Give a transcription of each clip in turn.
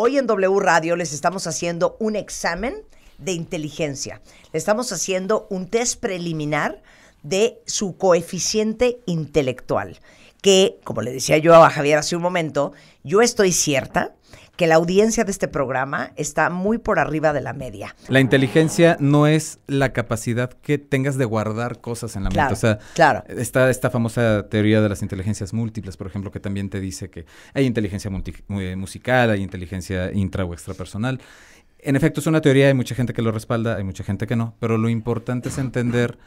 Hoy en W Radio les estamos haciendo un examen de inteligencia. Le estamos haciendo un test preliminar de su coeficiente intelectual, que, como le decía yo a Javier hace un momento, yo estoy cierta que la audiencia de este programa está muy por arriba de la media. La inteligencia no es la capacidad que tengas de guardar cosas en la mente. O sea, claro. está esta famosa teoría de las inteligencias múltiples, por ejemplo, que también te dice que hay inteligencia eh, musical, hay inteligencia intra o extrapersonal. En efecto, es una teoría, hay mucha gente que lo respalda, hay mucha gente que no, pero lo importante es entender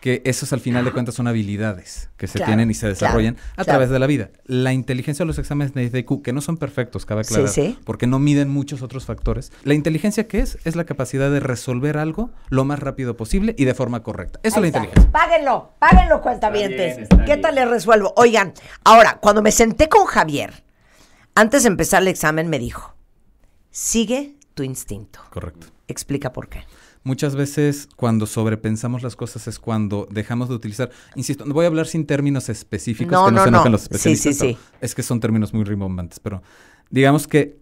que esos al final de cuentas son habilidades que se tienen y se desarrollan a través de la vida. La inteligencia de los exámenes de IQ, que no son perfectos, cada aclarar, porque no miden muchos otros factores. La inteligencia, ¿qué es? Es la capacidad de resolver algo lo más rápido posible y de forma correcta. Eso es la inteligencia. Páguenlo, páguenlo, cuentavientes. ¿Qué tal le resuelvo? Oigan, ahora, cuando me senté con Javier, antes de empezar el examen me dijo, sigue tu instinto. Correcto. Explica por qué muchas veces cuando sobrepensamos las cosas es cuando dejamos de utilizar, insisto, voy a hablar sin términos específicos, que no, se enojen los especialistas, sí, sí, sí. es que son términos muy rimbombantes, pero digamos que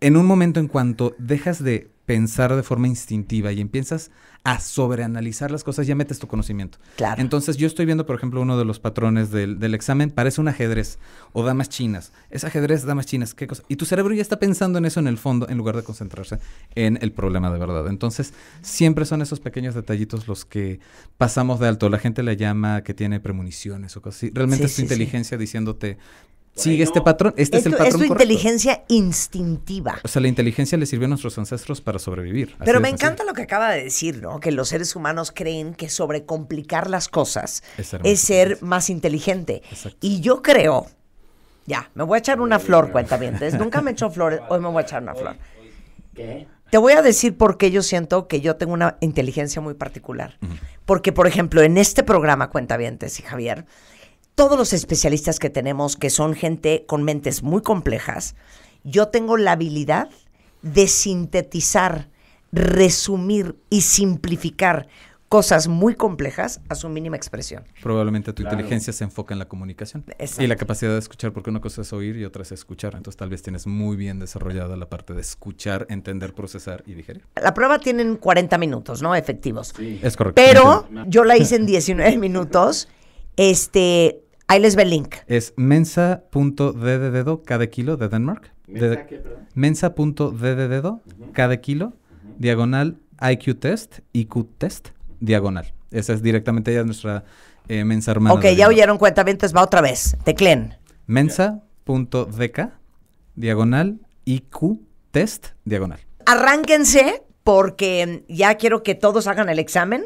en un momento en cuanto dejas de pensar de forma instintiva y empiezas a sobreanalizar las cosas, ya metes tu conocimiento. Claro. Entonces, yo estoy viendo, por ejemplo, uno de los patrones del, examen, parece un ajedrez o damas chinas. Es ajedrez, damas chinas, qué cosa. Y tu cerebro ya está pensando en eso en el fondo, en lugar de concentrarse en el problema de verdad. Entonces, siempre son esos pequeños detallitos los que pasamos de alto. La gente le llama que tiene premoniciones o cosas así. Realmente es tu inteligencia diciéndote, sigue este patrón. Este es, el patrón. Es su inteligencia instintiva. O sea, la inteligencia le sirvió a nuestros ancestros para sobrevivir. Pero me encanta lo que acaba de decir, ¿no? Que los seres humanos creen que sobrecomplicar las cosas es ser más, inteligente. Y yo creo, ya, me voy a echar una flor, Cuentavientes. Nunca me echo flores, hoy me voy a echar una flor. ¿Qué? Te voy a decir por qué yo siento que yo tengo una inteligencia muy particular. Porque, por ejemplo, en este programa, cuentavientes y Javier, todos los especialistas que tenemos, que son gente con mentes muy complejas, yo tengo la habilidad de sintetizar, resumir y simplificar cosas muy complejas a su mínima expresión. Probablemente tu inteligencia se enfoca en la comunicación y la capacidad de escuchar, porque una cosa es oír y otra es escuchar. Entonces tal vez tienes muy bien desarrollada la parte de escuchar, entender, procesar y digerir. La prueba tienen 40 minutos, ¿no? Efectivos. Sí. Es correcto. Pero yo la hice en 19 minutos. Este, Ahí les ve el link. Es mensa.ddedo cada kilo de Denmark. Mensa, de, dedo cada kilo, diagonal IQ test, IQ test, diagonal. Esa es directamente ya nuestra eh, mensa hermana. Ok, ya huyeron oyeron cuenta, entonces va otra vez. Teclen. Mensa.dk, diagonal IQ test, diagonal. Arránquense porque ya quiero que todos hagan el examen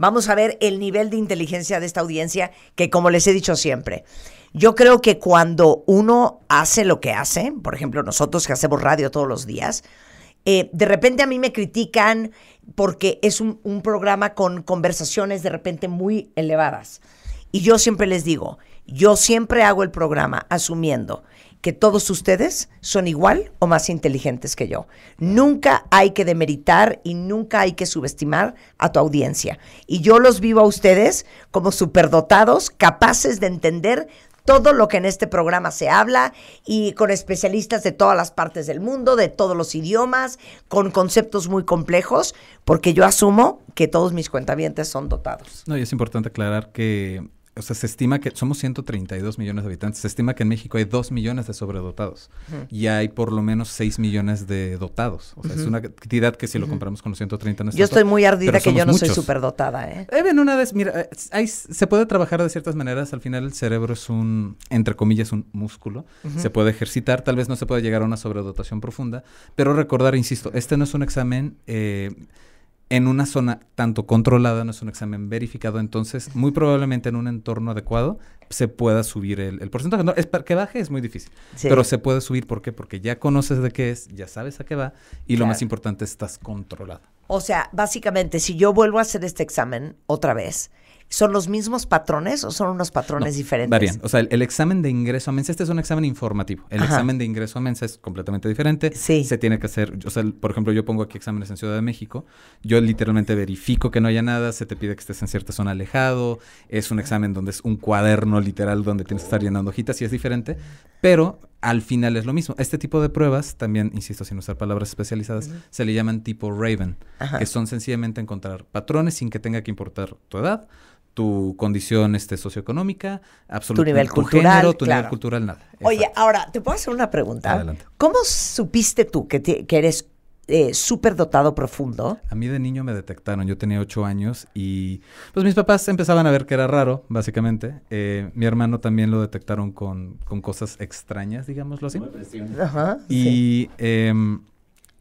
Vamos a ver el nivel de inteligencia de esta audiencia que, como les he dicho siempre, yo creo que cuando uno hace lo que hace, por ejemplo nosotros que hacemos radio todos los días, eh, de repente a mí me critican porque es un programa con conversaciones de repente muy elevadas. Y yo siempre les digo, yo siempre hago el programa asumiendo que todos ustedes son igual o más inteligentes que yo. Nunca hay que demeritar y nunca hay que subestimar a tu audiencia. Y yo los vivo a ustedes como superdotados, capaces de entender todo lo que en este programa se habla y con especialistas de todas las partes del mundo, de todos los idiomas, con conceptos muy complejos, porque yo asumo que todos mis cuentavientes son dotados. No, y es importante aclarar que o sea, se estima que somos 132 millones de habitantes, se estima que en México hay 2 millones de sobredotados y hay por lo menos 6 millones de dotados. O sea, es una cantidad que si lo comparamos con los 130 Yo estoy muy ardida que yo no soy superdotada, ¿eh? una vez, mira, se puede trabajar de ciertas maneras, al final el cerebro es un, entre comillas, un músculo, se puede ejercitar, tal vez no se puede llegar a una sobredotación profunda, pero recordar, insisto, este no es un examen... Eh, en una zona tanto controlada, no es un examen verificado, entonces muy probablemente en un entorno adecuado se pueda subir el, porcentaje. es que baje es muy difícil, pero se puede subir. ¿Por qué? Porque ya conoces de qué es, ya sabes a qué va y lo más importante, estás controlado. O sea, básicamente, si yo vuelvo a hacer este examen otra vez, ¿Son los mismos patrones o son unos patrones diferentes? Varían. O sea, el, examen de ingreso a mensa, este es un examen informativo. El examen de ingreso a mensa es completamente diferente. Sí. Se tiene que hacer, o sea, por ejemplo, yo pongo aquí exámenes en Ciudad de México. Yo literalmente verifico que no haya nada, se te pide que estés en cierta zona alejado. Es un examen donde es un cuaderno literal donde tienes que estar llenando hojitas y es diferente. Pero al final es lo mismo. Este tipo de pruebas, también, insisto, sin usar palabras especializadas, se le llaman tipo Raven, que son sencillamente encontrar patrones sin que tenga que importar tu edad, tu condición este, socioeconómica, absolutamente. Tu nivel cultural. Género, tu nivel cultural, nada. Oye, ahora, ¿te puedo hacer una pregunta? Adelante. ¿Cómo supiste tú que, eres eh, súper dotado profundo. A mí de niño me detectaron, yo tenía ocho años y pues mis papás empezaban a ver que era raro, básicamente. Eh, mi hermano también lo detectaron con, cosas extrañas, digámoslo así. Ajá, y em,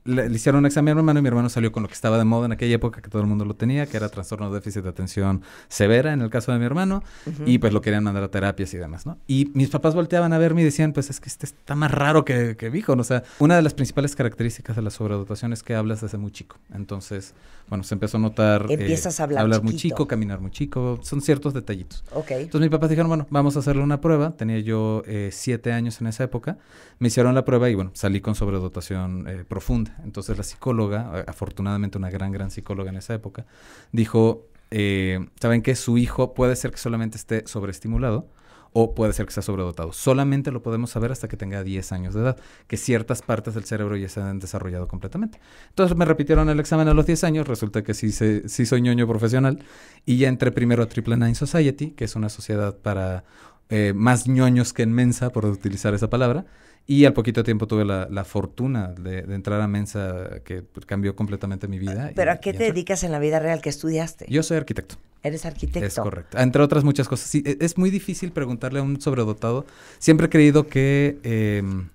le, hicieron un examen a mi hermano y mi hermano salió con lo que estaba de moda en aquella época, que todo el mundo lo tenía, que era trastorno de déficit de atención severa en el caso de mi hermano, y pues lo querían mandar a terapias y demás, ¿no? Y mis papás volteaban a verme y decían, pues es que este está más raro que, que no O sea, una de las principales características de la sobredotación es que hablas desde muy chico. Entonces, bueno, se empezó a notar... Eh, Empiezas a hablar, hablar muy chico, caminar muy chico, son ciertos detallitos. Ok. Entonces mis papás dijeron, bueno, vamos a hacerle una prueba. Tenía yo eh, siete años en esa época. Me hicieron la prueba y bueno, salí con sobredotación eh, profunda. Entonces la psicóloga, afortunadamente una gran, gran psicóloga en esa época, dijo, eh, ¿saben que Su hijo puede ser que solamente esté sobreestimulado o puede ser que sea sobredotado. Solamente lo podemos saber hasta que tenga 10 años de edad, que ciertas partes del cerebro ya se han desarrollado completamente. Entonces me repitieron el examen a los 10 años, resulta que sí, sí soy ñoño profesional y ya entré primero a Triple Nine Society, que es una sociedad para eh, más ñoños que en Mensa, por utilizar esa palabra. Y al poquito tiempo tuve la, fortuna de, entrar a Mensa, que cambió completamente mi vida. ¿Pero a qué te dedicas en la vida real que estudiaste? Yo soy arquitecto. Eres arquitecto. Es correcto. Entre otras muchas cosas. E, es muy difícil preguntarle a un sobredotado. Siempre he creído que em,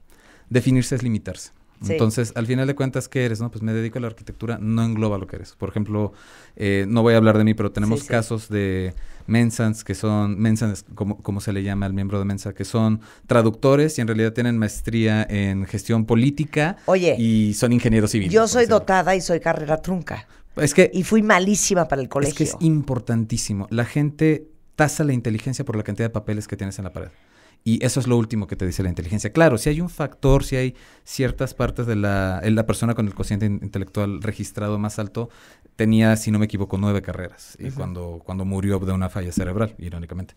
definirse es limitarse. Entonces, al final de cuentas, ¿qué eres? No? Pues me dedico a la arquitectura, no engloba lo que eres. Por ejemplo, eh, no voy a hablar de mí, pero tenemos casos de mensans que son, mensans, como, se le llama al miembro de mensa, que son traductores y en realidad tienen maestría en gestión política y son ingenieros civiles. Yo soy dotada y soy carrera trunca. Es que, y fui malísima para el colegio. Es que es importantísimo. La gente tasa la inteligencia por la cantidad de papeles que tienes en la pared. Y eso es lo último que te dice la inteligencia. Claro, si hay un factor, si hay ciertas partes de la, la persona con el cociente intelectual registrado más alto, tenía, si no me equivoco, nueve carreras. Y cuando, cuando murió de una falla cerebral, irónicamente.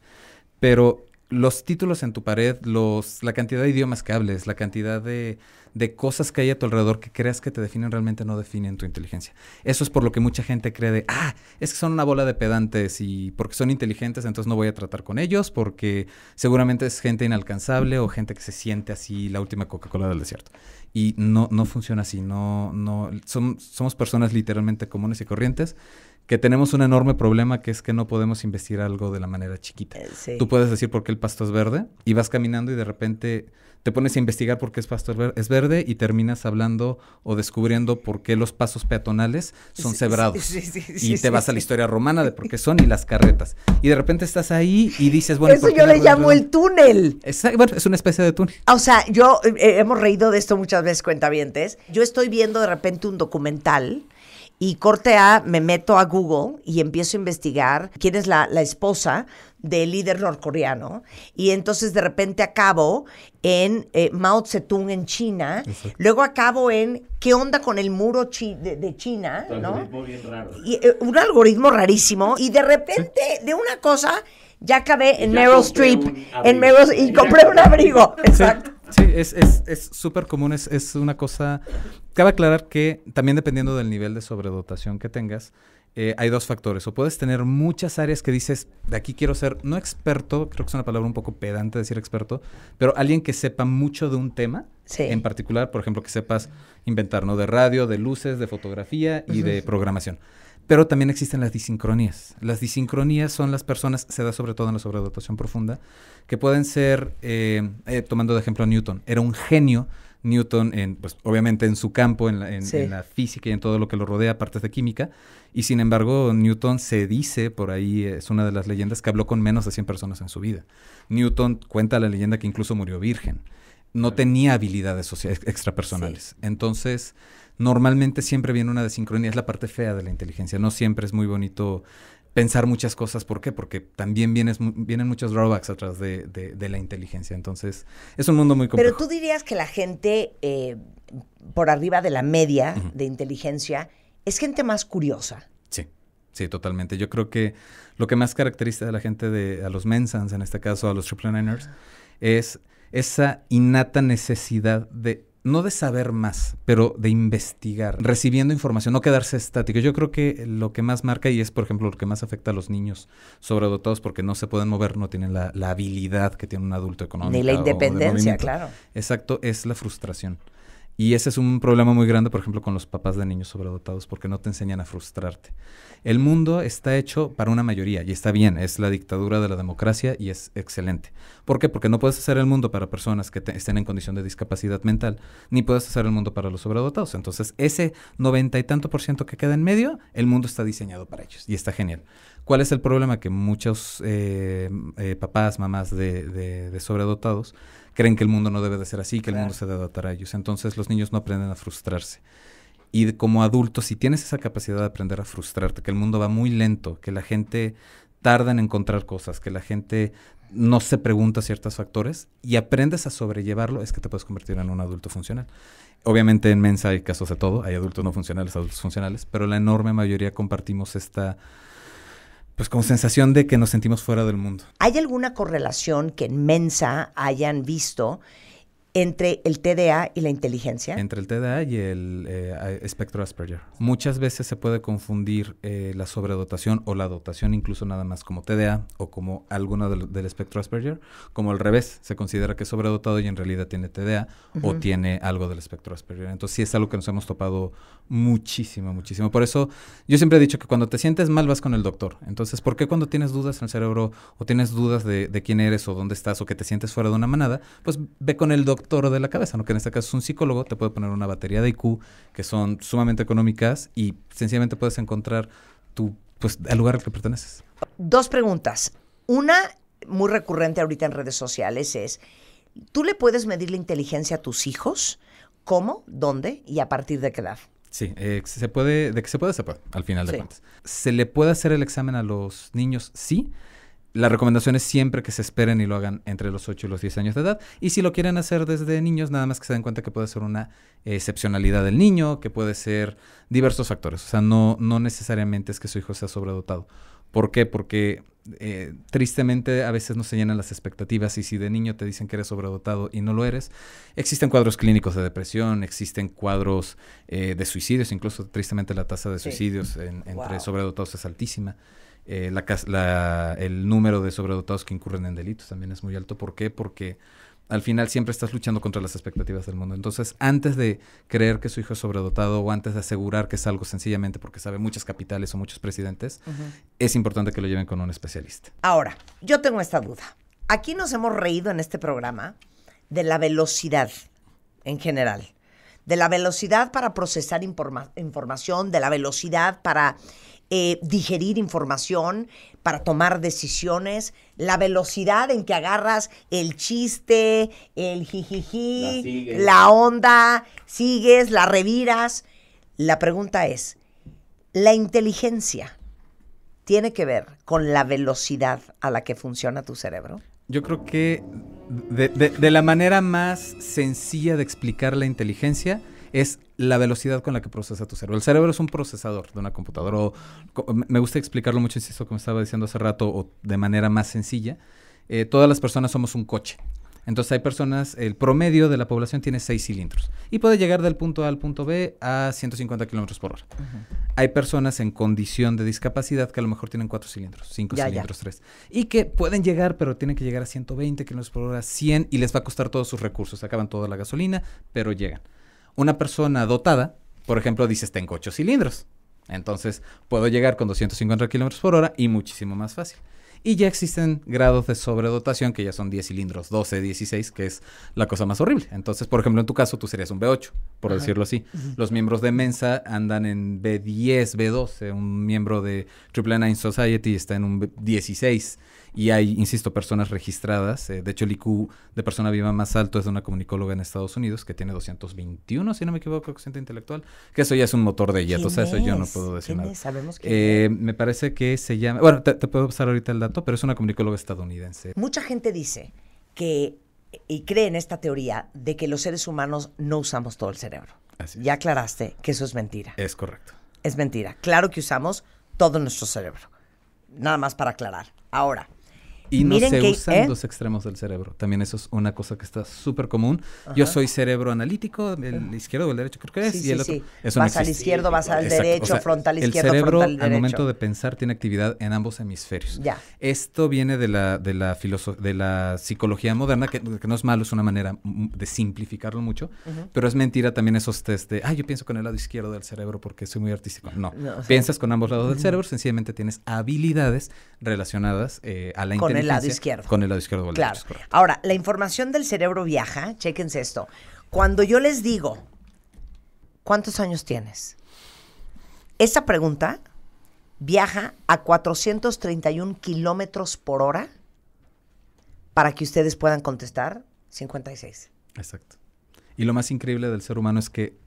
Pero los títulos en tu pared, los, la cantidad de idiomas que hables, la cantidad de, de cosas que hay a tu alrededor que creas que te definen realmente no definen tu inteligencia. Eso es por lo que mucha gente cree de, ah, es que son una bola de pedantes y porque son inteligentes entonces no voy a tratar con ellos porque seguramente es gente inalcanzable o gente que se siente así la última Coca-Cola del desierto. Y no, no funciona así, no, no, somos personas literalmente comunes y corrientes que tenemos un enorme problema que es que no podemos investir algo de la manera chiquita. Eh, Tú puedes decir por qué el pasto es verde y vas caminando y de repente te pones a investigar por qué es pasto es verde y terminas hablando o descubriendo por qué los pasos peatonales son cebrados. y te vas a la historia romana de por qué son y las carretas. Y de repente estás ahí y dices, bueno... Eso yo le llamo el túnel. Es, bueno, es una especie de túnel. Ah, o sea, yo eh, eh, hemos reído de esto muchas veces, cuentavientes. Yo estoy viendo de repente un documental y corte A, me meto a Google y empiezo a investigar quién es la, esposa del líder norcoreano. Y entonces de repente acabo en Mao eh, Mao Zedong en China. Luego acabo en qué onda con el muro de, China. Un algoritmo bien raro. Eh, un algoritmo rarísimo. Y de repente, de una cosa, ya acabé en Meryl Streep. En y compré un abrigo. Exacto. Sí, es súper común, es, es, una cosa Cabe aclarar que también dependiendo del nivel de sobredotación que tengas, eh, hay dos factores. O puedes tener muchas áreas que dices, de aquí quiero ser, no experto, creo que es una palabra un poco pedante decir experto, pero alguien que sepa mucho de un tema. En particular, por ejemplo, que sepas inventar, De radio, de luces, de fotografía y de programación. Pero también existen las disincronías. Las disincronías son las personas, se da sobre todo en la sobredotación profunda, que pueden ser, eh, eh, tomando de ejemplo a Newton, era un genio Newton, pues, obviamente en su campo, en la, física y en todo lo que lo rodea, partes de química. Y sin embargo, Newton se dice, por ahí eh, es una de las leyendas, que habló con menos de 100 personas en su vida. Newton cuenta la leyenda que incluso murió virgen. No tenía habilidades extrapersonales. Entonces, normalmente siempre viene una desincronía, es la parte fea de la inteligencia. No siempre es muy bonito pensar muchas cosas. ¿Por qué? Porque también vienes, vienen muchos drawbacks atrás de, de, la inteligencia. Entonces, es un mundo muy complejo. Pero tú dirías que la gente eh, por arriba de la media de inteligencia es gente más curiosa. Sí. Sí, totalmente. Yo creo que lo que más caracteriza a la gente de, a los mensans, en este caso a los triple niners, es esa innata necesidad de no de saber más, pero de investigar, recibiendo información, no quedarse estático. Yo creo que lo que más marca y es, por ejemplo, lo que más afecta a los niños sobredotados porque no se pueden mover, no tienen la, la habilidad que tiene un adulto económico. Ni la independencia, claro. Exacto, es la frustración. Y ese es un problema muy grande, por ejemplo, con los papás de niños sobredotados, porque no te enseñan a frustrarte. El mundo está hecho para una mayoría y está bien, es la dictadura de la democracia y es excelente. ¿Por qué? Porque no puedes hacer el mundo para personas que estén en condición de discapacidad mental, ni puedes hacer el mundo para los sobredotados. Entonces, ese noventa y tanto por ciento que queda en medio, el mundo está diseñado para ellos y está genial. ¿Cuál es el problema? Que muchos eh, eh, papás, mamás de, de, de sobredotados creen que el mundo no debe de ser así, que el mundo se debe adaptar a ellos. Entonces los niños no aprenden a frustrarse. Y como adultos, si tienes esa capacidad de aprender a frustrarte, que el mundo va muy lento, que la gente tarda en encontrar cosas, que la gente no se pregunta ciertos factores y aprendes a sobrellevarlo, es que te puedes convertir en un adulto funcional. Obviamente en Mensa hay casos de todo, hay adultos no funcionales, adultos funcionales, pero la enorme mayoría compartimos esta pues con sensación de que nos sentimos fuera del mundo. ¿Hay alguna correlación que en Mensa hayan visto entre el TDA y la inteligencia? Entre el TDA y el eh, espectro Asperger. Muchas veces se puede confundir eh, la sobredotación o la dotación incluso nada más como TDA o como alguna del, espectro Asperger, como al revés, se considera que es sobredotado y en realidad tiene TDA o tiene algo del espectro Asperger. Entonces sí es algo que nos hemos topado muchísimo, muchísimo. Por eso yo siempre he dicho que cuando te sientes mal vas con el doctor. Entonces, ¿por qué cuando tienes dudas en el cerebro o tienes dudas de, de quién eres o dónde estás o que te sientes fuera de una manada? Pues ve con el doctor toro de la cabeza, ¿no? que en este caso es un psicólogo, te puede poner una batería de IQ que son sumamente económicas y sencillamente puedes encontrar tu, pues, al lugar al que perteneces. Dos preguntas. Una muy recurrente ahorita en redes sociales es, ¿tú le puedes medir la inteligencia a tus hijos? ¿Cómo? ¿Dónde? ¿Y a partir de qué edad? Sí, eh, se puede, de que se puede, se al final de cuentas. ¿Se le puede hacer el examen a los niños? Sí la recomendación es siempre que se esperen y lo hagan entre los 8 y los 10 años de edad. Y si lo quieren hacer desde niños, nada más que se den cuenta que puede ser una excepcionalidad del niño, que puede ser diversos factores. O sea, no, no necesariamente es que su hijo sea sobredotado. ¿Por qué? Porque eh, tristemente a veces no se llenan las expectativas y si de niño te dicen que eres sobredotado y no lo eres, existen cuadros clínicos de depresión, existen cuadros eh, de suicidios, incluso tristemente la tasa de suicidios entre sobredotados es altísima. Eh, el número de sobredotados que incurren en delitos también es muy alto. ¿Por qué? Porque al final siempre estás luchando contra las expectativas del mundo. Entonces, antes de creer que su hijo es sobredotado o antes de asegurar que es algo sencillamente porque sabe muchas capitales o muchos presidentes, es importante que lo lleven con un especialista. Ahora, yo tengo esta duda. Aquí nos hemos reído en este programa de la velocidad en general, de la velocidad para procesar información, de la velocidad para eh, digerir información, para tomar decisiones, la velocidad en que agarras el chiste, el jijiji, la, onda, sigues, la reviras. La pregunta es, ¿la inteligencia tiene que ver con la velocidad a la que funciona tu cerebro? Yo creo que de la manera más sencilla de explicar la inteligencia, es la velocidad con la que procesa tu cerebro. El cerebro es un procesador de una computadora. me gusta explicarlo mucho, insisto, como estaba diciendo hace rato, o de manera más sencilla. Eh, todas las personas somos un coche. Entonces hay personas, el promedio de la población tiene seis cilindros y puede llegar del punto A al punto B a 150 kilómetros por hora. Hay personas en condición de discapacidad que a lo mejor tienen cuatro cilindros, cinco cilindros, tres. Y que pueden llegar, pero tienen que llegar a 120 kilómetros por hora, 100 y les va a costar todos sus recursos. Acaban toda la gasolina, pero llegan una persona dotada, por ejemplo, dices, tengo 8 cilindros. Entonces, puedo llegar con 250 kilómetros por hora y muchísimo más fácil. Y ya existen grados de sobredotación que ya son 10 cilindros, 12, 16, que es la cosa más horrible. Entonces, por ejemplo, en tu caso, tú serías un B8, por decirlo así. Los miembros de Mensa andan en B10, B12. Un miembro de Triple Nine Society está en un B16 y hay, insisto, personas registradas. Eh, de hecho, el IQ de persona viva más alto es de una comunicóloga en Estados Unidos que tiene 221, si no me equivoco, coeficiente intelectual, que eso ya es un motor de ella, o eso yo no puedo decir Sabemos que eh, me parece que se llama, bueno, te, puedo pasar ahorita el dato, pero es una comunicóloga estadounidense. Mucha gente dice que y cree en esta teoría de que los seres humanos no usamos todo el cerebro. Así ya aclaraste que eso es mentira. Es correcto. Es mentira. Claro que usamos todo nuestro cerebro. Nada más para aclarar. Ahora, y no se usan ¿eh? los extremos del cerebro. También eso es una cosa que está súper común. Yo soy cerebro analítico, el izquierdo o el derecho, creo que es. Sí, y el vas al izquierdo, vas al derecho, frontal izquierdo, frontal izquierdo, El cerebro al momento de pensar tiene actividad en ambos hemisferios. Ya. Esto viene de la, de la, de la psicología moderna, que, que, no es malo, es una manera de simplificarlo mucho, pero es mentira también esos test de, ah, yo pienso con el lado izquierdo del cerebro porque soy muy artístico. No, piensas con ambos lados del cerebro, sencillamente tienes habilidades relacionadas eh, a la con con el lado izquierdo. Con el lado izquierdo. Claro. Ahora, la información del cerebro viaja, chéquense esto. Cuando yo les digo, ¿cuántos años tienes? Esa pregunta viaja a 431 kilómetros por hora para que ustedes puedan contestar 56. Exacto. Y lo más increíble del ser humano es que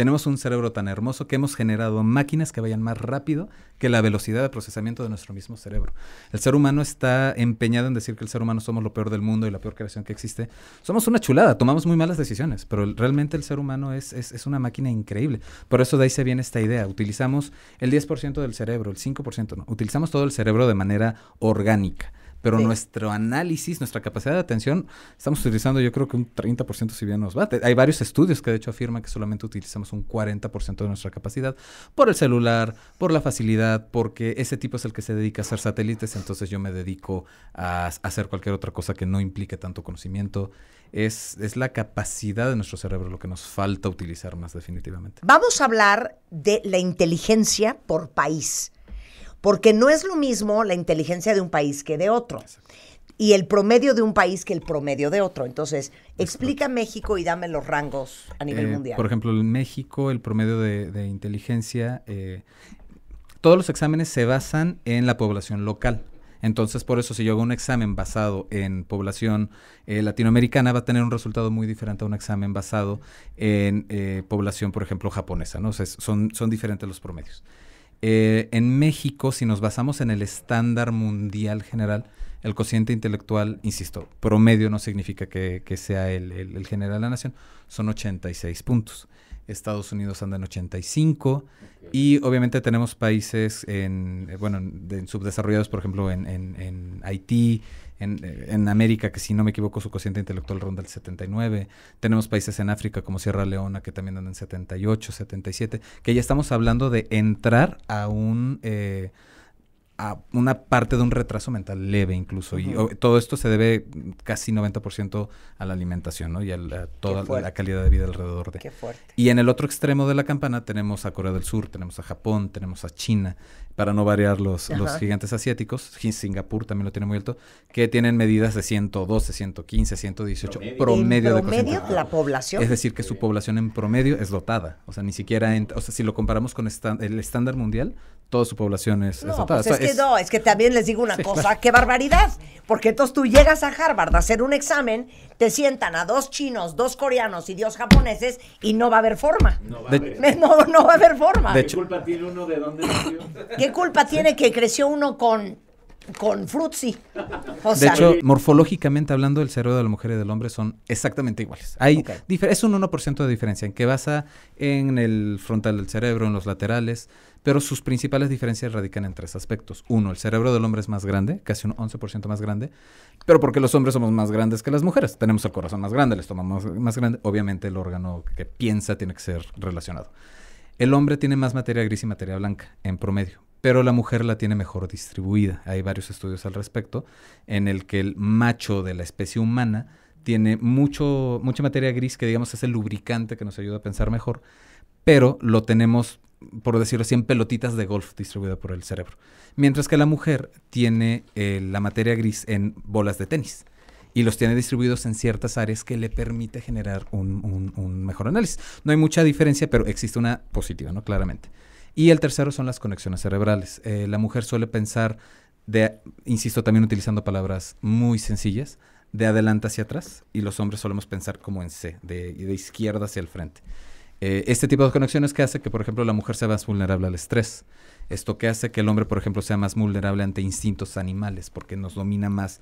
tenemos un cerebro tan hermoso que hemos generado máquinas que vayan más rápido que la velocidad de procesamiento de nuestro mismo cerebro. El ser humano está empeñado en decir que el ser humano somos lo peor del mundo y la peor creación que existe. Somos una chulada, tomamos muy malas decisiones, pero realmente el ser humano es, una máquina increíble. Por eso de ahí se viene esta idea. Utilizamos el 10% del cerebro, el 5%, no. Utilizamos todo el cerebro de manera orgánica pero nuestro análisis, nuestra capacidad de atención, estamos utilizando yo creo que un 30% si bien nos va. Hay varios estudios que de hecho afirman que solamente utilizamos un 40% de nuestra capacidad por el celular, por la facilidad, porque ese tipo es el que se dedica a hacer satélites, entonces yo me dedico a, hacer cualquier otra cosa que no implique tanto conocimiento. Es, es la capacidad de nuestro cerebro lo que nos falta utilizar más definitivamente. Vamos a hablar de la inteligencia por país. Porque no es lo mismo la inteligencia de un país que de otro. Y el promedio de un país que el promedio de otro. Entonces, explica México y dame los rangos a nivel eh, mundial. Por ejemplo, en México el promedio de, inteligencia, eh, todos los exámenes se basan en la población local. Entonces, por eso, si yo hago un examen basado en población eh, latinoamericana, va a tener un resultado muy diferente a un examen basado en población, por ejemplo, japonesa, ¿no? O son, son diferentes los promedios. Eh, en México, si nos basamos en el estándar mundial general, el cociente intelectual, insisto, promedio no significa que, sea el, general de la nación, son 86 puntos. Estados Unidos anda en 85 y obviamente tenemos países en, eh, bueno, en, subdesarrollados, por ejemplo, en Haití, en, América, que si no me equivoco su cociente intelectual ronda el 79. Tenemos países en África como Sierra Leona que también andan en 78, 77, que ya estamos hablando de entrar a un... Eh, a una parte de un retraso mental leve incluso. Y todo esto se debe casi 90% a la alimentación, ¿no? Y a, toda la calidad de vida alrededor de. Qué fuerte. Y en el otro extremo de la campana tenemos a Corea del Sur, tenemos a Japón, tenemos a China, para no variar los, los, gigantes asiáticos. Singapur también lo tiene muy alto, que tienen medidas de 112, 115, 118 promedio, promedio, de, promedio la población. Es decir, que su población en promedio es dotada. O sea, ni siquiera, o sea, si lo comparamos con el estándar mundial, toda su población es, es dotada. Pues es, que que también les digo una cosa, qué barbaridad. Porque entonces tú llegas a Harvard a hacer un examen te sientan a dos chinos, dos coreanos y dos japoneses y no va a haber forma. No va, a, haber. a haber forma. ¿Qué culpa tiene uno de dónde nació? ¿Qué culpa tiene que creció uno con con Fruzzi. de hecho, morfológicamente hablando, el cerebro de la mujer y del hombre son exactamente iguales. Hay Es un 1% de diferencia en que basa en el frontal del cerebro, en los laterales, pero sus principales diferencias radican en tres aspectos. Uno, el cerebro del hombre es más grande, casi un 11% más grande, pero porque los hombres somos más grandes que las mujeres. Tenemos el corazón más grande, el estómago más grande. Obviamente el órgano que piensa tiene que ser relacionado. El hombre tiene más materia gris y materia blanca en promedio, pero la mujer la tiene mejor distribuida. Hay varios estudios al respecto en el que el macho de la especie humana tiene mucho, mucha materia gris que digamos es el lubricante que nos ayuda a pensar mejor, pero lo tenemos, por decirlo así, en pelotitas de golf distribuida por el cerebro. Mientras que la mujer tiene eh, la materia gris en bolas de tenis y los tiene distribuidos en ciertas áreas que le permite generar un, un mejor análisis. No hay mucha diferencia, pero existe una positiva, ¿no? Claramente. Y el tercero son las conexiones cerebrales. Eh, la mujer suele pensar, de, insisto también utilizando palabras muy sencillas, de adelante hacia atrás y los hombres solemos pensar como en C, de izquierda hacia el frente. Eh, este tipo de conexiones que hace que, por ejemplo, la mujer sea más vulnerable al estrés. Esto que hace que el hombre, por ejemplo, sea más vulnerable ante instintos animales, porque nos domina más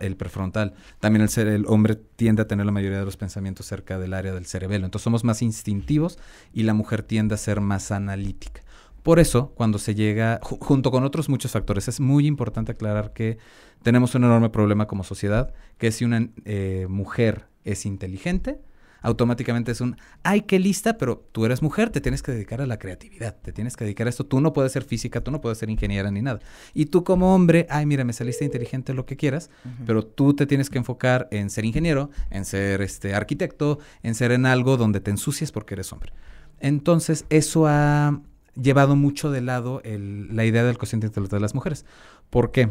el prefrontal. También el, ser el hombre tiende a tener la mayoría de los pensamientos cerca del área del cerebelo. Entonces somos más instintivos y la mujer tiende a ser más analítica. Por eso, cuando se llega, junto con otros muchos factores, es muy importante aclarar que tenemos un enorme problema como sociedad, que si una eh, mujer es inteligente, automáticamente es un, ay, qué lista, pero tú eres mujer, te tienes que dedicar a la creatividad, te tienes que dedicar a esto, tú no puedes ser física, tú no puedes ser ingeniera ni nada. Y tú como hombre, ay, mira, me saliste inteligente, lo que quieras, pero tú te tienes que enfocar en ser ingeniero, en ser este, arquitecto, en ser en algo donde te ensucias porque eres hombre. Entonces, eso ha llevado mucho de lado la idea del cociente intelectual de las mujeres. ¿Por qué?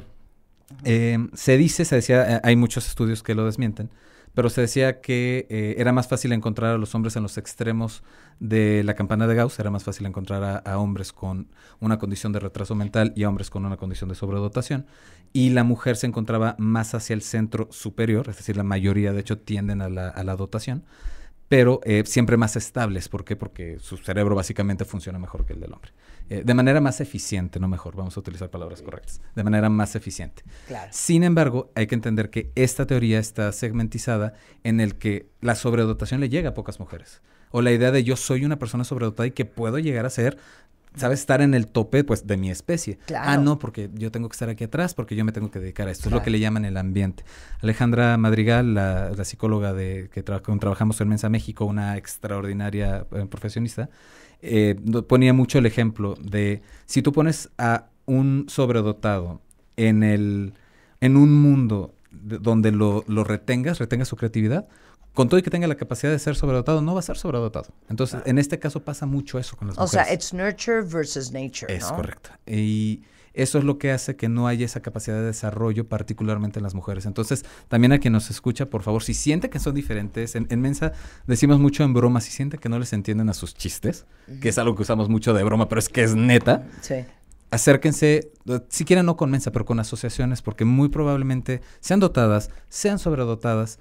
Eh, se dice, se decía, eh, hay muchos estudios que lo desmienten, pero se decía que eh, era más fácil encontrar a los hombres en los extremos de la campana de Gauss, era más fácil encontrar a, hombres con una condición de retraso mental y a hombres con una condición de sobredotación, y la mujer se encontraba más hacia el centro superior, es decir, la mayoría de hecho tienden a la, dotación pero eh, siempre más estables. ¿Por qué? Porque su cerebro básicamente funciona mejor que el del hombre. Eh, de manera más eficiente, no mejor, vamos a utilizar palabras correctas, de manera más eficiente. Claro. Sin embargo, hay que entender que esta teoría está segmentizada en el que la sobredotación le llega a pocas mujeres. O la idea de yo soy una persona sobredotada y que puedo llegar a ser ¿sabes? Estar en el tope, pues, de mi especie. Ah, no, porque yo tengo que estar aquí atrás, porque yo me tengo que dedicar a esto. Es lo que le llaman el ambiente. Alejandra Madrigal, la, psicóloga de, que trabajamos en Mensa México, una extraordinaria eh, profesionista, eh, ponía mucho el ejemplo de si tú pones a un sobredotado en, el, en un mundo donde lo, retengas, retengas, retenga su creatividad, con todo y que tenga la capacidad de ser sobredotado, no va a ser sobredotado. Entonces, ah. en este caso pasa mucho eso con las o O sea, it's nurture versus nature. Es correcto. Y eso es lo que hace que no haya esa capacidad de desarrollo, particularmente en las mujeres. Entonces, también a quien nos escucha, por favor, si siente que son diferentes, en, Mensa decimos mucho en broma, si siente que no les entienden a sus chistes, que es algo que usamos mucho de broma, pero es que es neta. Sí acérquense, eh, si quieren no con Mensa, pero con asociaciones, porque muy probablemente sean dotadas, sean sobredotadas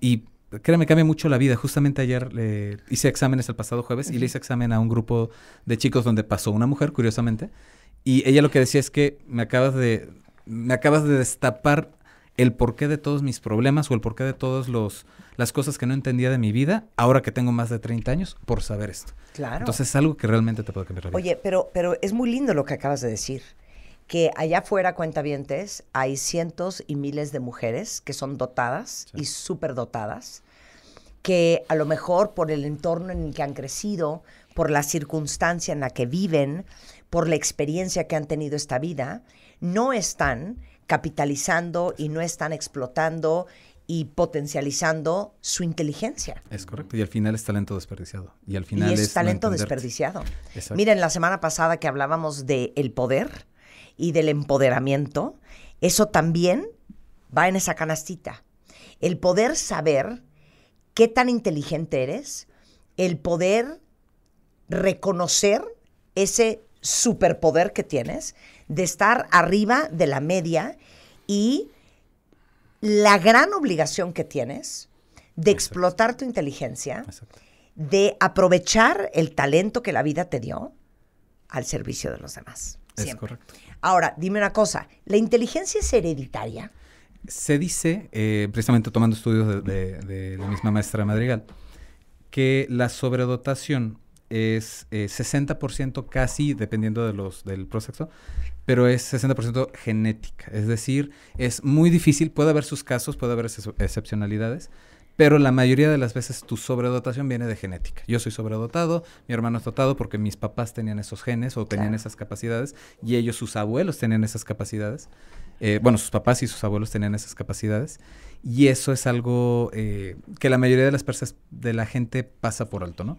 y, créeme créanme, cambia mucho la vida. Justamente ayer le eh, hice exámenes el pasado jueves y le hice examen a un grupo de chicos donde pasó una mujer, curiosamente, y ella lo que decía es que me acabas de, me acabas de destapar el porqué de todos mis problemas o el porqué de todas las cosas que no entendía de mi vida, ahora que tengo más de 30 años, por saber esto. Claro. Entonces es algo que realmente te puede cambiar la vida. Oye, pero, pero es muy lindo lo que acabas de decir. Que allá afuera, cuentavientes, hay cientos y miles de mujeres que son dotadas y súper dotadas, que a lo mejor por el entorno en el que han crecido, por la circunstancia en la que viven, por la experiencia que han tenido esta vida, no están capitalizando y no están explotando y potencializando su inteligencia. Es correcto, y al final es talento desperdiciado. Y al final es, talento desperdiciado. Miren, la semana pasada que hablábamos del poder y del empoderamiento, eso también va en esa canastita. El poder saber qué tan inteligente eres, el poder reconocer ese superpoder que tienes de estar arriba de la media y la gran obligación que tienes de explotar tu inteligencia, de aprovechar el talento que la vida te dio al servicio de los demás. Es correcto. Ahora, dime una cosa, ¿la inteligencia es hereditaria? Se dice, eh, precisamente tomando estudios de, de, la misma maestra Madrigal, que la sobredotación es 60% eh, casi, dependiendo de los, del proceso pero es 60% genética. Es decir, es muy difícil, puede haber sus casos, puede haber excepcionalidades, pero la mayoría de las veces tu sobredotación viene de genética. Yo soy sobredotado, mi hermano es dotado porque mis papás tenían esos genes o tenían esas capacidades y ellos, sus abuelos, tenían esas capacidades. Eh, bueno, sus papás y sus abuelos tenían esas capacidades. Y eso es algo eh, que la mayoría de las personas, de la gente pasa por alto, ¿no?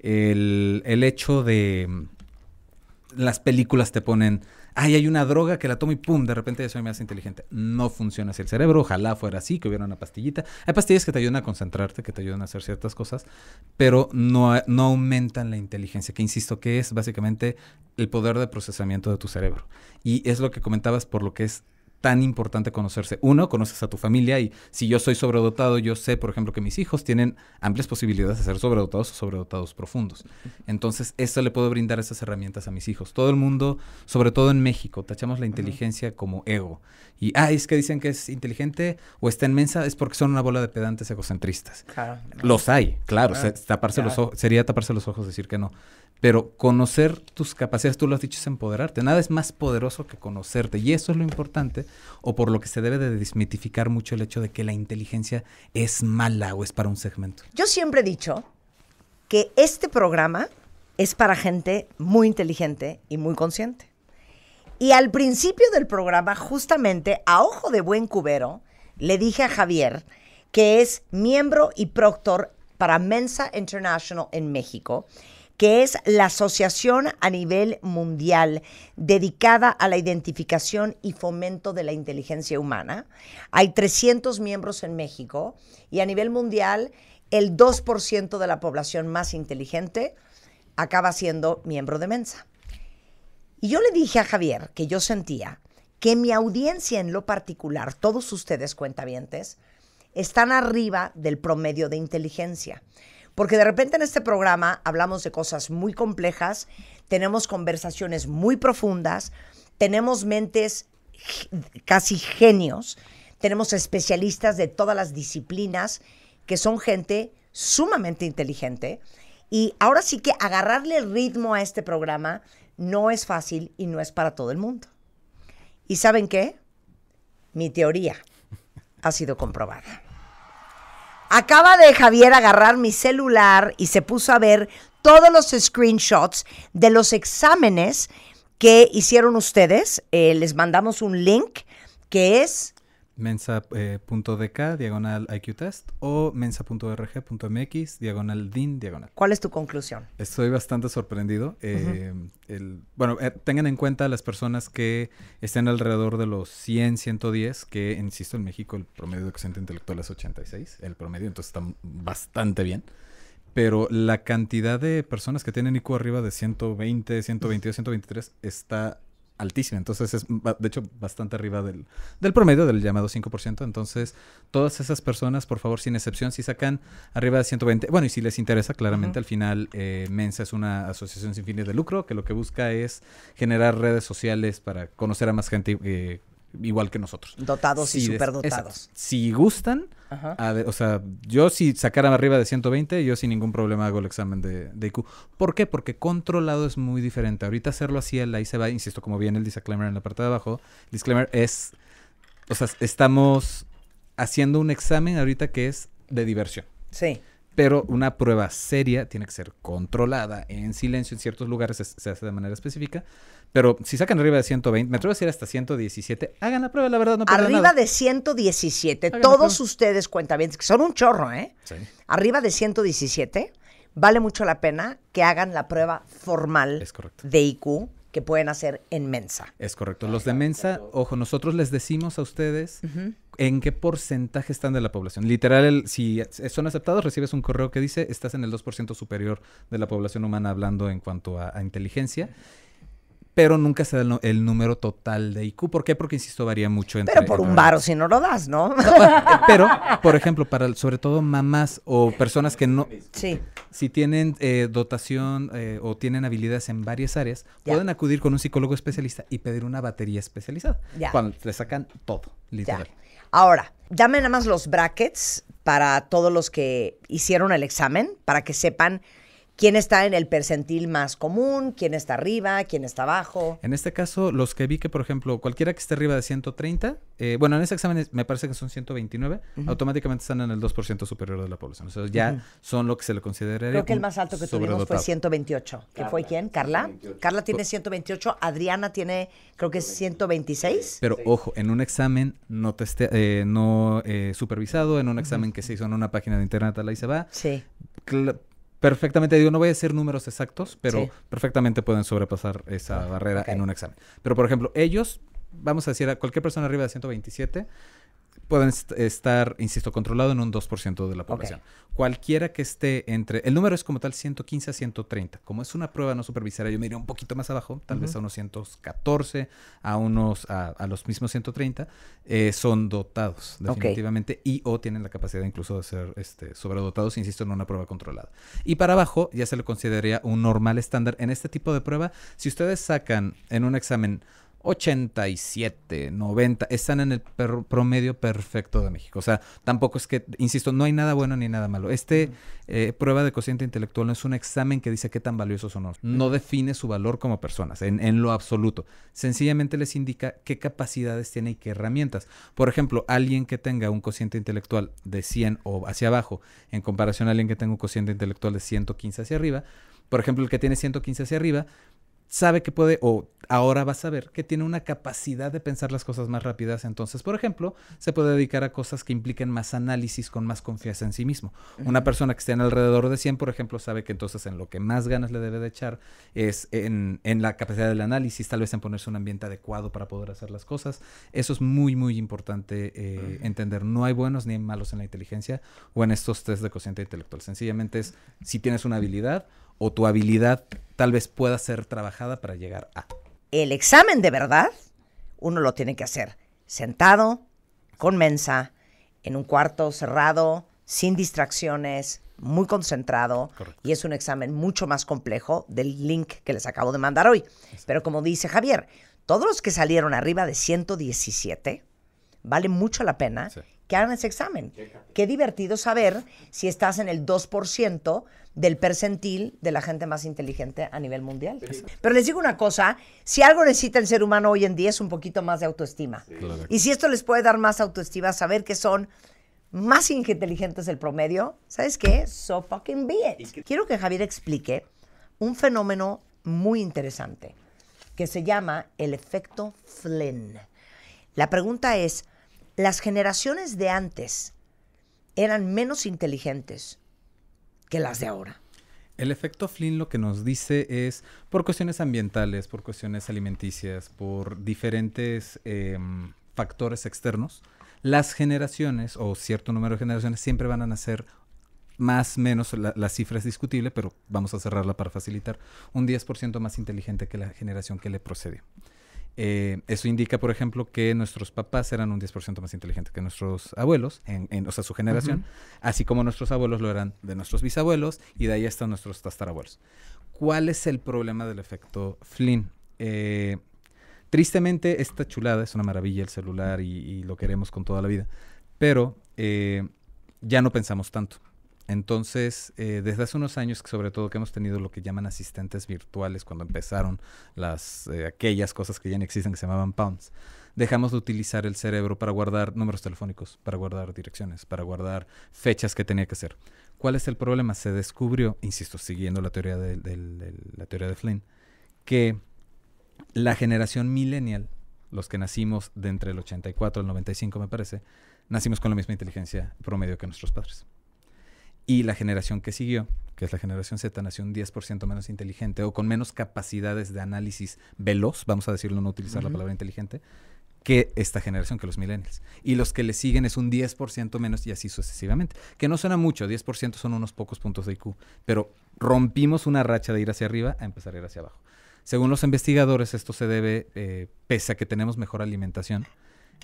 el, hecho de mm, las películas te ponen, ay, hay una droga que la tomo y pum, de repente ya soy más inteligente. No funciona así el cerebro, ojalá fuera así, que hubiera una pastillita. Hay pastillas que te ayudan a concentrarte, que te ayudan a hacer ciertas cosas, pero no, no aumentan la inteligencia, que insisto que es básicamente el poder de procesamiento de tu cerebro. Y es lo que comentabas por lo que es tan importante conocerse. Uno, conoces a tu familia y si yo soy sobredotado, yo sé, por ejemplo, que mis hijos tienen amplias posibilidades de ser sobredotados o sobredotados profundos. Entonces, esto le puedo brindar esas herramientas a mis hijos. Todo el mundo, sobre todo en México, tachamos la inteligencia como ego. Y, ah, es que dicen que es inteligente o está inmensa, es porque son una bola de pedantes egocentristas. Claro. Los hay, claro. taparse sería taparse los ojos decir que no. Pero conocer tus capacidades, tú lo has dicho, es empoderarte. Nada es más poderoso que conocerte. Y eso es lo importante, o por lo que se debe de desmitificar mucho el hecho de que la inteligencia es mala o es para un segmento. Yo siempre he dicho que este programa es para gente muy inteligente y muy consciente. Y al principio del programa, justamente a ojo de buen cubero, le dije a Javier, que es miembro y proctor para Mensa International en México, que es la asociación a nivel mundial dedicada a la identificación y fomento de la inteligencia humana. Hay 300 miembros en México y a nivel mundial el 2% de la población más inteligente acaba siendo miembro de Mensa. Y yo le dije a Javier que yo sentía que mi audiencia en lo particular, todos ustedes cuentavientes, están arriba del promedio de inteligencia. Porque de repente en este programa hablamos de cosas muy complejas, tenemos conversaciones muy profundas, tenemos mentes casi genios, tenemos especialistas de todas las disciplinas que son gente sumamente inteligente. Y ahora sí que agarrarle el ritmo a este programa no es fácil y no es para todo el mundo. ¿Y saben qué? Mi teoría ha sido comprobada. Acaba de Javier agarrar mi celular y se puso a ver todos los screenshots de los exámenes que hicieron ustedes. Eh, les mandamos un link que es mensa.dk diagonal IQ test o mensa.org.mx diagonal DIN diagonal. ¿Cuál es tu conclusión? Estoy bastante sorprendido. Eh, bueno, eh, tengan en cuenta las personas que estén alrededor de los 100, 110, que insisto, en México el promedio de cociente intelectual es 86, el promedio, entonces está bastante bien. Pero la cantidad de personas que tienen IQ arriba de 120, 122, 123 está altísima. Entonces es, de hecho, bastante arriba del, del promedio del llamado 5%. Entonces, todas esas personas, por favor, sin excepción, si sacan arriba de 120, bueno, y si les interesa, claramente al final eh, Mensa es una asociación sin fines de lucro que lo que busca es generar redes sociales para conocer a más gente. Eh, igual que nosotros. Dotados y superdotados. Si gustan, o sea, yo si sacaran arriba de 120, yo sin ningún problema hago el examen de, IQ. ¿Por qué? Porque controlado es muy diferente. Ahorita hacerlo así, ahí se va, insisto, como viene el disclaimer en la parte de abajo. Disclaimer es, o sea, estamos haciendo un examen ahorita que es de diversión. Sí. Pero una prueba seria tiene que ser controlada en silencio. En ciertos lugares se, hace de manera específica. Pero si sacan arriba de 120, me atrevo a decir hasta 117, hagan la prueba, la verdad no Arriba nada. de 117, todos ustedes cuentan que son un chorro, ¿eh? Sí. Arriba de 117, vale mucho la pena que hagan la prueba formal de IQ que pueden hacer en Mensa. Es correcto. Los de Mensa, ojo, nosotros les decimos a ustedes en qué porcentaje están de la población. Literal, si son aceptados, recibes un correo que dice estás en el 2% superior de la población humana hablando en cuanto a, inteligencia pero nunca se da el, número total de IQ. ¿Por qué? Porque, insisto, varía mucho. Entre, pero por un varo si no lo das, ¿no? pero, por ejemplo, para sobre todo mamás o personas que no... Sí. Si tienen eh, dotación eh, o tienen habilidades en varias áreas, pueden acudir con un psicólogo especialista y pedir una batería especializada. Ya. Cuando le sacan todo, literal. Ahora, dame nada más los brackets para todos los que hicieron el examen, para que sepan quién está en el percentil más común, quién está arriba, quién está abajo. En este caso, los que vi que, por ejemplo, cualquiera que esté arriba de 130, eh, bueno, en ese examen me parece que son 129, automáticamente están en el 2% superior de la población. O sea, ya son lo que se le considera. Creo que el más alto que tuvimos fue 128. ¿Qué fue quién? ¿Carla? Carla tiene 128, Adriana tiene, creo que es 126. Pero ojo, en un examen no, teste, eh, no eh, supervisado, en un examen que se hizo en una página de internet, la y se va. Sí perfectamente, digo, no voy a decir números exactos, pero perfectamente pueden sobrepasar esa ah, barrera en un examen. Pero, por ejemplo, ellos, vamos a decir, a cualquier persona arriba de 127, pueden estar, insisto, controlado en un 2% de la población. Cualquiera que esté entre... El número es como tal 115 a 130. Como es una prueba no supervisada, yo me iría un poquito más abajo, tal vez a unos 114, a unos... a, los mismos 130, eh, son dotados definitivamente y o tienen la capacidad incluso de ser este, sobredotados, insisto, en una prueba controlada. Y para abajo ya se lo consideraría un normal estándar. En este tipo de prueba, si ustedes sacan en un examen 87, 90, están en el promedio perfecto de México. O sea, tampoco es que, insisto, no hay nada bueno ni nada malo. Este eh, prueba de cociente intelectual no es un examen que dice qué tan valiosos son. No define su valor como personas, en, en lo absoluto. Sencillamente les indica qué capacidades tiene y qué herramientas. Por ejemplo, alguien que tenga un cociente intelectual de 100 o hacia abajo, en comparación a alguien que tenga un cociente intelectual de 115 hacia arriba, por ejemplo, el que tiene 115 hacia arriba, sabe que puede o ahora va a saber que tiene una capacidad de pensar las cosas más rápidas. Entonces, por ejemplo, se puede dedicar a cosas que impliquen más análisis con más confianza en sí mismo. Una persona que esté en alrededor de 100, por ejemplo, sabe que entonces en lo que más ganas le debe de echar es en, la capacidad del análisis, tal vez en ponerse un ambiente adecuado para poder hacer las cosas. Eso es muy, muy importante eh, entender. No hay buenos ni malos en la inteligencia o en estos test de cociente intelectual. Sencillamente es si tienes una habilidad o tu habilidad tal vez pueda ser trabajada para llegar a. El examen de verdad, uno lo tiene que hacer sentado, con mensa, en un cuarto cerrado, sin distracciones, muy concentrado y es un examen mucho más complejo del link que les acabo de mandar hoy. Pero como dice Javier, todos los que salieron arriba de 117, vale mucho la pena que hagan ese examen. Qué divertido saber si estás en el 2% del percentil de la gente más inteligente a nivel mundial. Pero les digo una cosa, si algo necesita el ser humano hoy en día es un poquito más de autoestima. Y si esto les puede dar más autoestima, saber que son más inteligentes del promedio, ¿sabes qué? So fucking be it. Quiero que Javier explique un fenómeno muy interesante que se llama el efecto Flynn. La pregunta es, las generaciones de antes eran menos inteligentes que las de ahora. El efecto Flynn lo que nos dice es, por cuestiones ambientales, por cuestiones alimenticias, por diferentes em, factores externos, las generaciones o cierto número de generaciones siempre van a nacer más o menos, la, la, cifra es discutible, pero vamos a cerrarla para facilitar, un 10% más inteligente que la generación que le procede. Eh, eso indica, por ejemplo, que nuestros papás eran un 10% más inteligentes que nuestros abuelos, en, o sea, su generación, así como nuestros abuelos lo eran de nuestros bisabuelos y de ahí hasta nuestros tatarabuelos. ¿Cuál es el problema del efecto Flynn? Eh, tristemente, esta chulada es una maravilla el celular y, lo queremos con toda la vida, pero eh, ya no pensamos tanto. Entonces, eh, desde hace unos años, sobre todo que hemos tenido lo que llaman asistentes virtuales, cuando empezaron las eh, aquellas cosas que ya no existen que se llamaban pounds, dejamos de utilizar el cerebro para guardar números telefónicos, para guardar direcciones, para guardar fechas que tenía que ser. ¿Cuál es el problema? Se descubrió, insisto, siguiendo la teoría de, la teoría de Flynn, que la generación millennial, los que nacimos de entre el 84 al 95 me parece, nacimos con la misma inteligencia promedio que nuestros padres. Y la generación que siguió, que es la generación Z, nació un 10% menos inteligente o con menos capacidades de análisis veloz, vamos a decirlo, no utilizar la palabra inteligente, que esta generación, que los millennials. Y los que le siguen es un 10% menos y así sucesivamente. Que no suena mucho, 10% son unos pocos puntos de IQ, pero rompimos una racha de ir hacia arriba a empezar a ir hacia abajo. Según los investigadores, esto se debe, eh, pese a que tenemos mejor alimentación,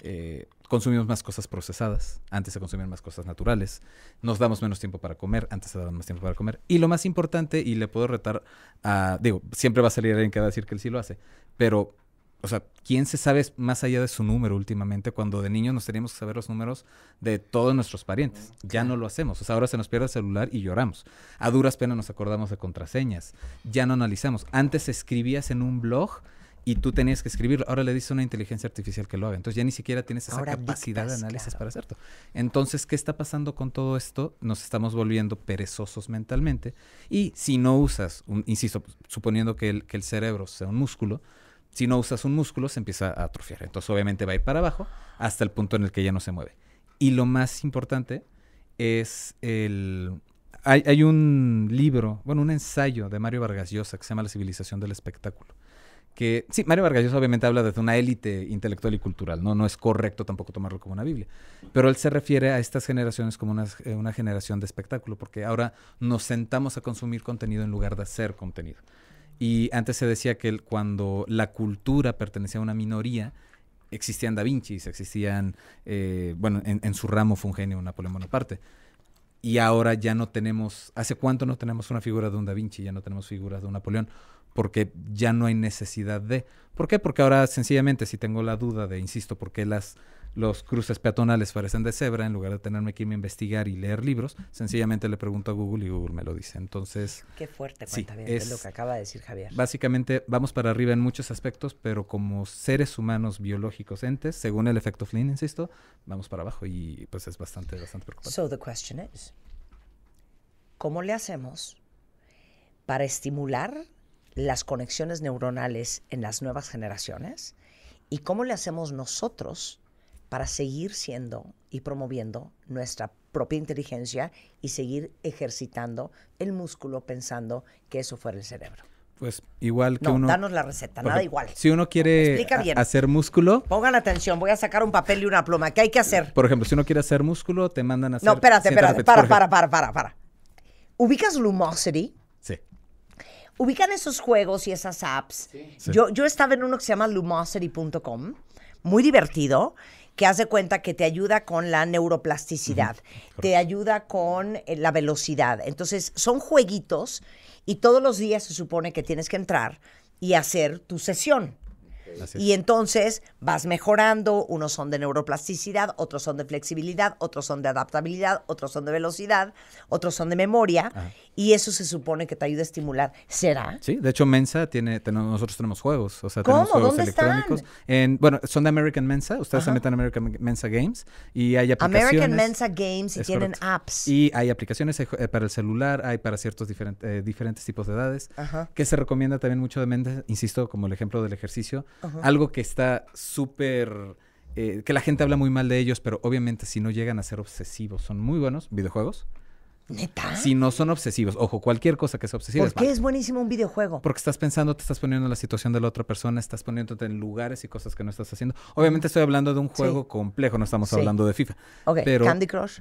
eh, consumimos más cosas procesadas, antes se consumían más cosas naturales, nos damos menos tiempo para comer, antes se daban más tiempo para comer. Y lo más importante, y le puedo retar a, digo, siempre va a salir alguien que va a decir que él sí lo hace, pero, o sea, ¿quién se sabe más allá de su número últimamente cuando de niños nos teníamos que saber los números de todos nuestros parientes? Mm, ya no lo hacemos, o sea, ahora se nos pierde el celular y lloramos. A duras penas nos acordamos de contraseñas, ya no analizamos. Antes escribías en un blog y tú tenías que escribirlo. Ahora le dices a una inteligencia artificial que lo haga. Entonces ya ni siquiera tienes esa capacidad de análisis para hacerlo. Entonces, ¿qué está pasando con todo esto? Nos estamos volviendo perezosos mentalmente. Y si no usas, insisto, pues, suponiendo que el, cerebro sea un músculo, si no usas un músculo se empieza a atrofiar. Entonces obviamente va a ir para abajo hasta el punto en el que ya no se mueve. Y lo más importante es el... Hay, hay un libro, bueno, un ensayo de Mario Vargas Llosa que se llama La civilización del espectáculo que sí, Mario Vargas Llosa obviamente habla de una élite intelectual y cultural, ¿no? No es correcto tampoco tomarlo como una Biblia, pero él se refiere a estas generaciones como eh, una, generación de espectáculo, porque ahora nos sentamos a consumir contenido en lugar de hacer contenido. Y antes se decía que cuando la cultura pertenecía a una minoría, existían Da Vinci, existían, eh, bueno, en, en, su ramo fue un genio, Napoleón Bonaparte. Y ahora ya no tenemos, ¿hace cuánto no tenemos una figura de un Da Vinci? Ya no tenemos figuras de un Napoleón porque ya no hay necesidad de. ¿Por qué? Porque ahora sencillamente si tengo la duda de, insisto, por qué las, los cruces peatonales parecen de cebra, en lugar de tenerme que irme a investigar y leer libros, sencillamente le pregunto a Google y Google me lo dice. Entonces... Qué fuerte, sí, es, lo que acaba de decir Javier. Básicamente vamos para arriba en muchos aspectos, pero como seres humanos biológicos entes, según el efecto Flynn, insisto, vamos para abajo y pues es bastante, bastante preocupante. So the question is, ¿cómo le hacemos para estimular las conexiones neuronales en las nuevas generaciones y cómo le hacemos nosotros para seguir siendo y promoviendo nuestra propia inteligencia y seguir ejercitando el músculo pensando que eso fuera el cerebro. Pues igual que uno. Danos la receta, nada igual. Si uno quiere hacer músculo. Pongan atención, voy a sacar un papel y una pluma. ¿Qué hay que hacer? Por ejemplo, si uno quiere hacer músculo, te mandan a hacer. No, espérate, espérate. Para, para, para, para, para. ¿Ubicas Lumosity? ubican esos juegos y esas apps. Yo, yo estaba en uno que se llama lumosity.com, muy divertido, que hace cuenta que te ayuda con la neuroplasticidad, te ayuda con eh, la velocidad. Entonces, son jueguitos y todos los días se supone que tienes que entrar y hacer tu sesión. Y entonces vas mejorando, unos son de neuroplasticidad, otros son de flexibilidad, otros son de adaptabilidad, otros son de velocidad, otros son de memoria. Ah y eso se supone que te ayuda a estimular. ¿Será? Sí, de hecho Mensa tiene, tenemos, nosotros tenemos juegos, o sea, ¿Cómo? tenemos juegos electrónicos. Están? bueno, son de American Mensa, ustedes se meten a American Mensa Games y hay aplicaciones. American Mensa Games y tienen apps. Y hay aplicaciones eh, eh, para el celular, hay para ciertos diferentes eh, diferentes tipos de edades, que se recomienda también mucho de Mensa, insisto, como el ejemplo del ejercicio, algo que está súper... que la gente habla muy mal de ellos, pero obviamente si no llegan a ser obsesivos, son muy buenos videojuegos. Si no son obsesivos. Ojo, cualquier cosa que sea obsesiva. ¿Por qué es, buenísimo un videojuego? Porque estás pensando, te estás poniendo en la situación de la otra persona, estás poniéndote en lugares y cosas que no estás haciendo. Obviamente estoy hablando de un juego complejo, no estamos hablando de FIFA. Ok, pero... Candy Crush.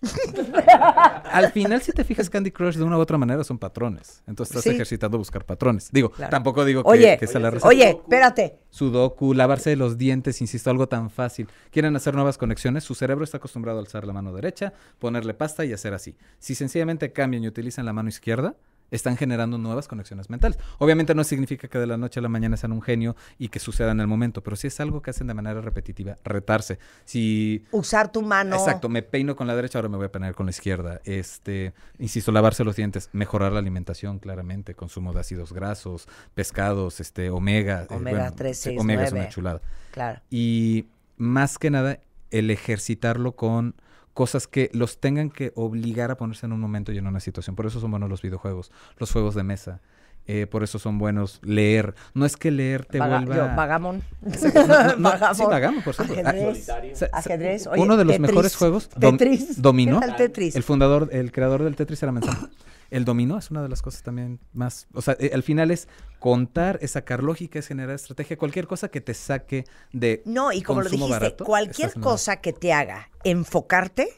Al final, si te fijas, Candy Crush de una u otra manera son patrones. Entonces estás ejercitando ejercitando buscar patrones. Digo, tampoco digo que, oye, que sea la receta. Oye, espérate. Sudoku, lavarse los dientes, insisto, algo tan fácil. Quieren hacer nuevas conexiones, su cerebro está acostumbrado a alzar la mano derecha, ponerle pasta y hacer así. Si sencillamente cambian y utilizan la mano izquierda, están generando nuevas conexiones mentales. Obviamente no significa que de la noche a la mañana sean un genio y que suceda en el momento, pero sí es algo que hacen de manera repetitiva, retarse. Si usar tu mano. Exacto, me peino con la derecha, ahora me voy a peinar con la izquierda. Este, insisto, lavarse los dientes, mejorar la alimentación claramente, consumo de ácidos grasos, pescados, este omega, eh, omega 3, omega es una chulada. Claro. Y más que nada el ejercitarlo con cosas que los tengan que obligar a ponerse en un momento y en una situación. Por eso son buenos los videojuegos, los juegos de mesa. Eh, por eso son buenos leer. No es que leer te vuelva. Yo, Sí, por supuesto. Ajedrez. Ajedrez. uno de los mejores juegos. tetris. Dominó. El, tetris? el fundador, el creador del Tetris era Manzano. El dominó es una de las cosas también más, o sea, eh, al final es contar, es sacar lógica, es generar estrategia, cualquier cosa que te saque de... No, y como lo dijiste, cualquier cosa que te haga enfocarte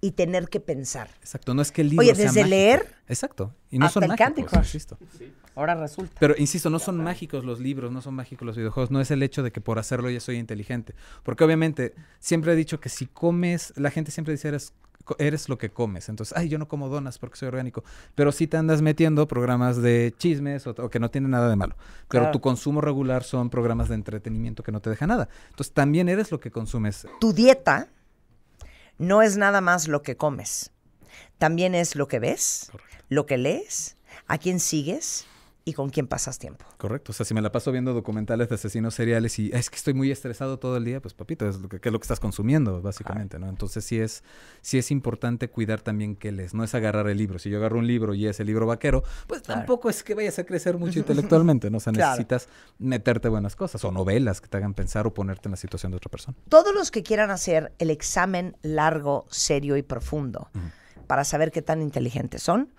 y tener que pensar. Exacto, no es que el libro Oye, desde leer... Exacto, y no son mágicos, Ahora resulta. Pero insisto, no son mágicos los libros, no son mágicos los videojuegos, no es el hecho de que por hacerlo ya soy inteligente, porque obviamente siempre he dicho que si comes, la gente siempre dice, eres eres lo que comes. Entonces, ay, yo no como donas porque soy orgánico. Pero sí te andas metiendo programas de chismes o, que no tienen nada de malo. Pero tu consumo regular son programas de entretenimiento que no te deja nada. Entonces, también eres lo que consumes. Tu dieta no es nada más lo que comes. También es lo que ves, lo que lees, a quién sigues, y con quién pasas tiempo. Correcto. O sea, si me la paso viendo documentales de asesinos seriales y es que estoy muy estresado todo el día, pues papito, es lo que, es lo que estás consumiendo, básicamente, ¿no? Entonces sí es, es importante cuidar también qué les No es agarrar el libro. Si yo agarro un libro y es el libro vaquero, pues tampoco es que vayas a crecer mucho intelectualmente, ¿no? O sea, necesitas meterte buenas cosas o novelas que te hagan pensar o ponerte en la situación de otra persona. Todos los que quieran hacer el examen largo, serio y profundo para saber qué tan inteligentes son,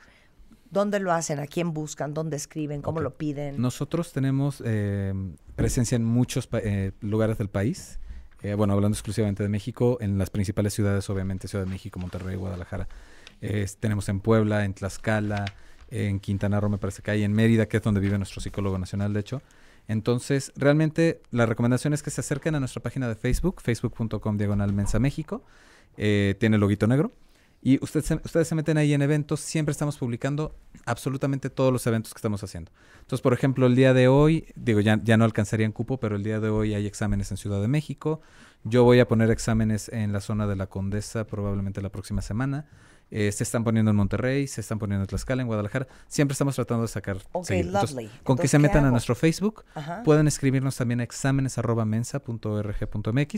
¿Dónde lo hacen? ¿A quién buscan? ¿Dónde escriben? ¿Cómo lo piden? Nosotros tenemos eh, presencia en muchos eh, lugares del país. Eh, bueno, hablando exclusivamente de México, en las principales ciudades, obviamente, Ciudad de México, Monterrey, Guadalajara. tenemos en Puebla, en Tlaxcala, en Quintana Roo, me parece que hay, en Mérida, que es donde vive nuestro psicólogo nacional, de hecho. Entonces, realmente la recomendación es que se acerquen a nuestra página de Facebook, facebook.com diagonal Mensa México. tiene el loguito negro y ustedes se meten ahí en eventos, siempre estamos publicando absolutamente todos los eventos que estamos haciendo. Entonces, por ejemplo, el día de hoy, digo, ya, ya no en cupo, pero el día de hoy hay exámenes en Ciudad de México. Yo voy a poner exámenes en la zona de la Condesa probablemente la próxima semana. Eh, se están poniendo en Monterrey, se están poniendo en Tlaxcala, en Guadalajara. Siempre estamos tratando de sacar. con que se metan a nuestro Facebook, pueden escribirnos también a mx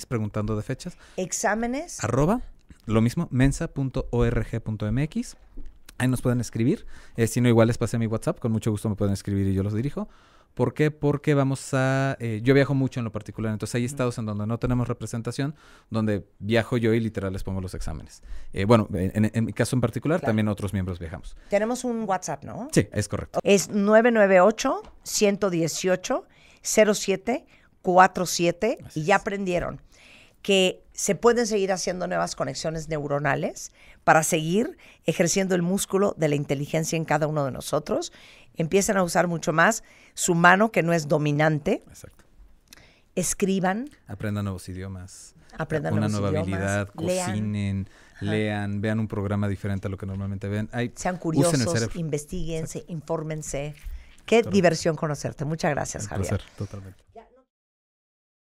preguntando de fechas. Exámenes. Arroba. Lo mismo, mensa.org.mx. Ahí nos pueden escribir. Eh, si no, igual les pasé mi WhatsApp. Con mucho gusto me pueden escribir y yo los dirijo. ¿Por qué? Porque vamos a... Eh, yo viajo mucho en lo particular, entonces hay estados en donde no tenemos representación, donde viajo yo y literal les pongo los exámenes. Eh, bueno, en, mi caso en particular, también otros miembros viajamos. Tenemos un WhatsApp, ¿no? Sí, es correcto. Es 998-118-0747 y ya aprendieron que se pueden seguir haciendo nuevas conexiones neuronales para seguir ejerciendo el músculo de la inteligencia en cada uno de nosotros. Empiecen a usar mucho más su mano, que no es dominante. Exacto. Escriban. Aprendan nuevos idiomas. Aprendan Una nueva habilidad, cocinen. Lean. vean un programa diferente a lo que normalmente ven. Sean curiosos, investiguense, infórmense. Qué diversión conocerte. Muchas gracias, un Placer, totalmente.